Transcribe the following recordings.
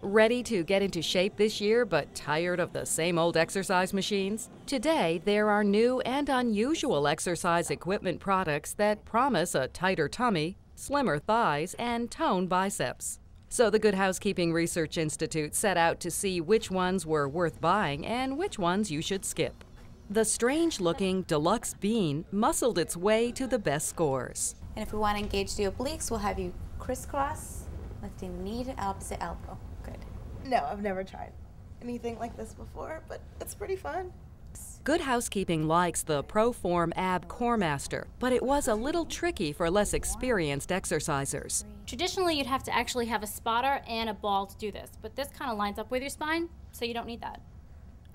Ready to get into shape this year but tired of the same old exercise machines? Today, there are new and unusual exercise equipment products that promise a tighter tummy, slimmer thighs, and toned biceps. So the Good Housekeeping Research Institute set out to see which ones were worth buying and which ones you should skip. The strange-looking deluxe bean muscled its way to the best scores. And if we want to engage the obliques, we'll have you crisscross, lifting knee to opposite elbow good? No, I've never tried anything like this before, but it's pretty fun. Good Housekeeping likes the ProForm AB Coremaster, but it was a little tricky for less experienced exercisers. Traditionally, you'd have to actually have a spotter and a ball to do this, but this kind of lines up with your spine, so you don't need that.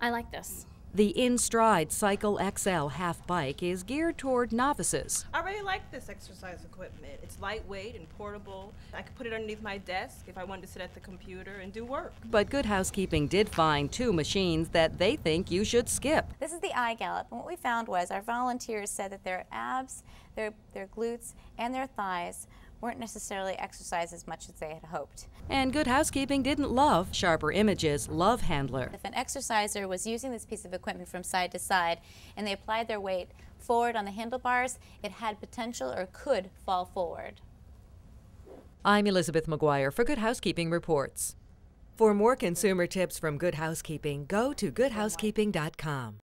I like this. The InStride Cycle XL half bike is geared toward novices. I really like this exercise equipment. It's lightweight and portable. I could put it underneath my desk if I wanted to sit at the computer and do work. But Good Housekeeping did find two machines that they think you should skip. This is the eye gallop, and what we found was our volunteers said that their abs, their, their glutes, and their thighs weren't necessarily exercised as much as they had hoped. And Good Housekeeping didn't love Sharper Image's Love Handler. If an exerciser was using this piece of equipment from side to side and they applied their weight forward on the handlebars, it had potential or could fall forward. I'm Elizabeth McGuire for Good Housekeeping Reports. For more consumer tips from Good Housekeeping, go to goodhousekeeping.com.